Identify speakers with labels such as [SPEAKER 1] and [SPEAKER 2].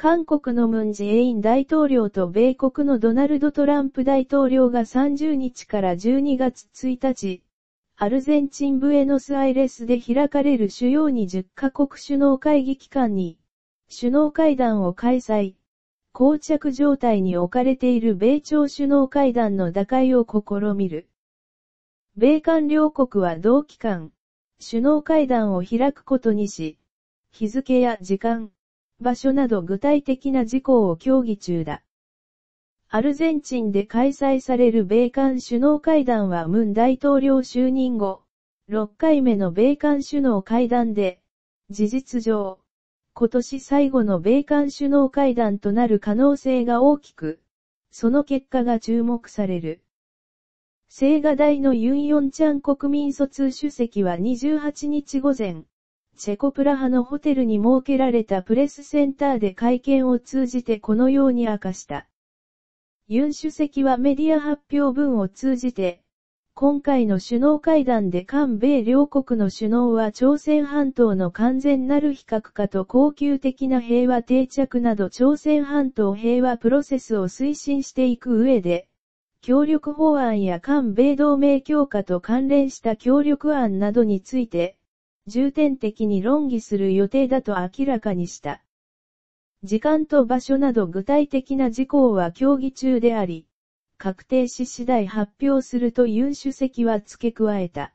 [SPEAKER 1] 韓国のムンジェイン大統領と米国のドナルド・トランプ大統領が30日から12月1日、アルゼンチンブエノスアイレスで開かれる主要20カ国首脳会議機関に、首脳会談を開催。膠着状態に置かれている米朝首脳会談の打開を試みる。米韓両国は同期間、首脳会談を開くことにし、日付や時間、場所など具体的な事項を協議中だ。アルゼンチンで開催される米韓首脳会談はムン大統領就任後、6回目の米韓首脳会談で、事実上、今年最後の米韓首脳会談となる可能性が大きく、その結果が注目される。青瓦台のユンヨンチャン国民疎通主席は28日午前、チェコプラハのホテルに設けられたプレスセンターで会見を通じてこのように明かした。ユン主席はメディア発表文を通じて、今回の首脳会談で韓米両国の首脳は朝鮮半島の完全なる非核化と恒久的な平和定着など朝鮮半島平和プロセスを推進していく上で、協力法案や韓米同盟強化と関連した協力案などについて、重点的に論議する予定だと明らかにした。時間と場所など具体的な事項は協議中であり、確定し次第発表するという主席は付け加えた。